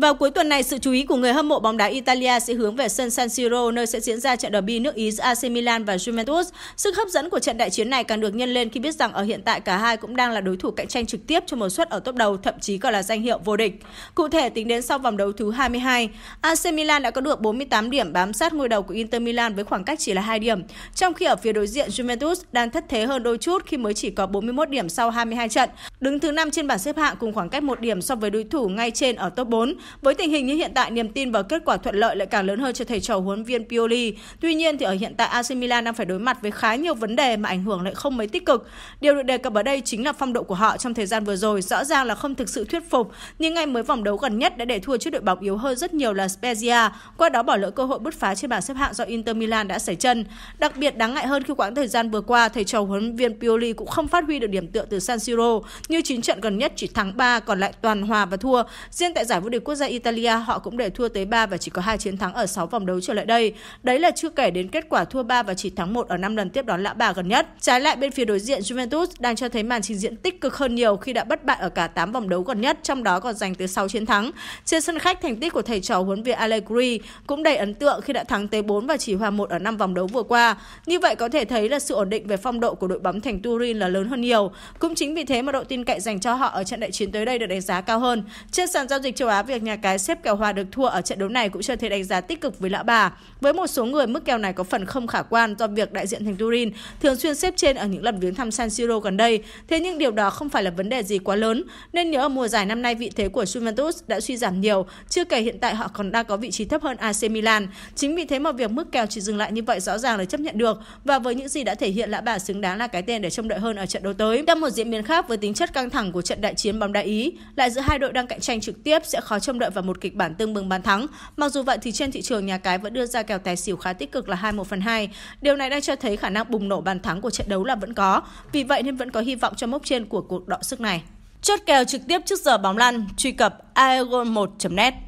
Vào cuối tuần này, sự chú ý của người hâm mộ bóng đá Italia sẽ hướng về sân San Siro nơi sẽ diễn ra trận derby nước Ý giữa AC Milan và Juventus. Sức hấp dẫn của trận đại chiến này càng được nhân lên khi biết rằng ở hiện tại cả hai cũng đang là đối thủ cạnh tranh trực tiếp cho một suất ở top đầu, thậm chí còn là danh hiệu vô địch. Cụ thể tính đến sau vòng đấu thứ 22, AC Milan đã có được 48 điểm bám sát ngôi đầu của Inter Milan với khoảng cách chỉ là 2 điểm, trong khi ở phía đối diện Juventus đang thất thế hơn đôi chút khi mới chỉ có 41 điểm sau 22 trận, đứng thứ 5 trên bảng xếp hạng cùng khoảng cách 1 điểm so với đối thủ ngay trên ở top 4. Với tình hình như hiện tại, niềm tin vào kết quả thuận lợi lại càng lớn hơn cho thầy trò huấn viên Pioli. Tuy nhiên thì ở hiện tại AC Milan đang phải đối mặt với khá nhiều vấn đề mà ảnh hưởng lại không mấy tích cực. Điều được đề cập ở đây chính là phong độ của họ trong thời gian vừa rồi rõ ràng là không thực sự thuyết phục, nhưng ngay mới vòng đấu gần nhất đã để thua trước đội bóng yếu hơn rất nhiều là Spezia, qua đó bỏ lỡ cơ hội bứt phá trên bảng xếp hạng do Inter Milan đã xảy chân. Đặc biệt đáng ngại hơn khi quãng thời gian vừa qua, thầy trò huấn viên Pioli cũng không phát huy được điểm tựa từ San Siro, như chín trận gần nhất chỉ thắng 3 còn lại toàn hòa và thua. Riêng tại giải vô địch quốc gia Italia họ cũng để thua tới 3 và chỉ có hai chiến thắng ở 6 vòng đấu trở lại đây. Đấy là chưa kể đến kết quả thua 3 và chỉ thắng 1 ở 5 lần tiếp đón lã bà gần nhất. Trái lại bên phía đối diện Juventus đang cho thấy màn trình diễn tích cực hơn nhiều khi đã bất bại ở cả 8 vòng đấu gần nhất, trong đó còn giành tới 6 chiến thắng. Trên sân khách thành tích của thầy trò huấn viên Allegri cũng đầy ấn tượng khi đã thắng tới 4 và chỉ hòa 1 ở 5 vòng đấu vừa qua. Như vậy có thể thấy là sự ổn định về phong độ của đội bóng thành Turin là lớn hơn nhiều. Cũng chính vì thế mà độ tin cậy dành cho họ ở trận đại chiến tới đây được đánh giá cao hơn. Trên sàn giao dịch châu Á, việc nhà cái xếp kèo hòa được thua ở trận đấu này cũng chưa thể đánh giá tích cực với lão Bà. Với một số người, mức kèo này có phần không khả quan do việc đại diện thành Turin thường xuyên xếp trên ở những lần viếng thăm San Siro gần đây. Thế nhưng điều đó không phải là vấn đề gì quá lớn, nên nhớ ở mùa giải năm nay vị thế của Juventus đã suy giảm nhiều, chưa kể hiện tại họ còn đang có vị trí thấp hơn AC Milan. Chính vì thế mà việc mức kèo chỉ dừng lại như vậy rõ ràng là chấp nhận được và với những gì đã thể hiện lão Bà xứng đáng là cái tên để trông đợi hơn ở trận đấu tới. Trong một diễn biến khác với tính chất căng thẳng của trận đại chiến bóng đá Ý, lại giữa hai đội đang cạnh tranh trực tiếp sẽ khó trông trông đợi vào một kịch bản tương bừng bàn thắng. Mặc dù vậy thì trên thị trường nhà cái vẫn đưa ra kèo tài xỉu khá tích cực là 2-1 phần 2. Điều này đang cho thấy khả năng bùng nổ bàn thắng của trận đấu là vẫn có, vì vậy nên vẫn có hy vọng cho mốc trên của cuộc đọ sức này. Chốt kèo trực tiếp trước giờ bóng lăn, truy cập aegon1.net.